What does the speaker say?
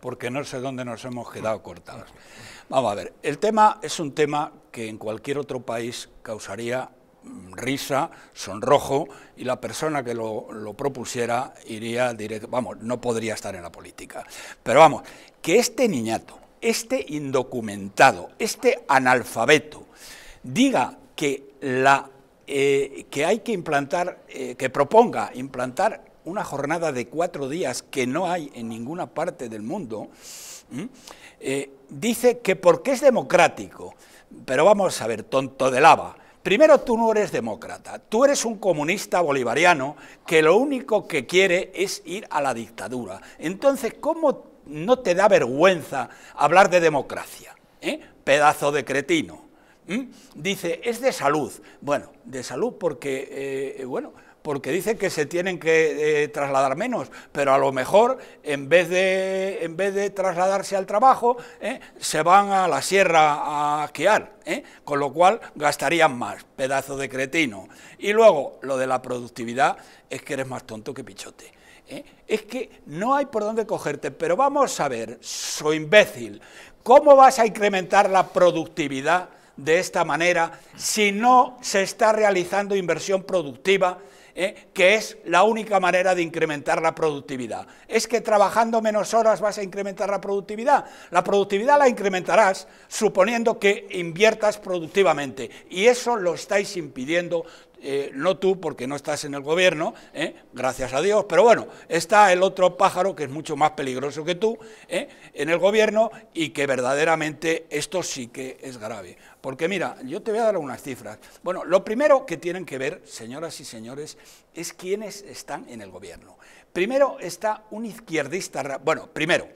porque no sé dónde nos hemos quedado cortados. Vamos a ver, el tema es un tema que en cualquier otro país causaría mm, risa, sonrojo, y la persona que lo, propusiera iría directo, vamos, no podría estar en la política. Pero vamos, que este niñato, este indocumentado, este analfabeto, diga que, la, eh, que hay que implantar, eh, que proponga implantar una jornada de cuatro días que no hay en ninguna parte del mundo, eh, dice que porque es democrático, pero vamos a ver, tonto de lava, Primero, tú no eres demócrata, tú eres un comunista bolivariano que lo único que quiere es ir a la dictadura. Entonces, ¿cómo no te da vergüenza hablar de democracia? ¿eh? Pedazo de cretino. ¿Mm? Dice, es de salud. Bueno, de salud porque, eh, eh, bueno, porque dice que se tienen que eh, trasladar menos, pero a lo mejor en vez de, en vez de trasladarse al trabajo, se van a la sierra a esquiar, con lo cual gastarían más, pedazo de cretino. Y luego, lo de la productividad es que eres más tonto que pichote. Es que no hay por dónde cogerte, pero vamos a ver, soy imbécil, ¿cómo vas a incrementar la productividad? de esta manera si no se está realizando inversión productiva, ¿eh? que es la única manera de incrementar la productividad. Es que trabajando menos horas vas a incrementar la productividad. La productividad la incrementarás suponiendo que inviertas productivamente y eso lo estáis impidiendo eh, no tú porque no estás en el gobierno, ¿eh? gracias a Dios, pero bueno, está el otro pájaro que es mucho más peligroso que tú ¿eh? en el gobierno y que verdaderamente esto sí que es grave. Porque mira, yo te voy a dar unas cifras. Bueno, lo primero que tienen que ver, señoras y señores, es quiénes están en el gobierno. Primero está un izquierdista, bueno, primero,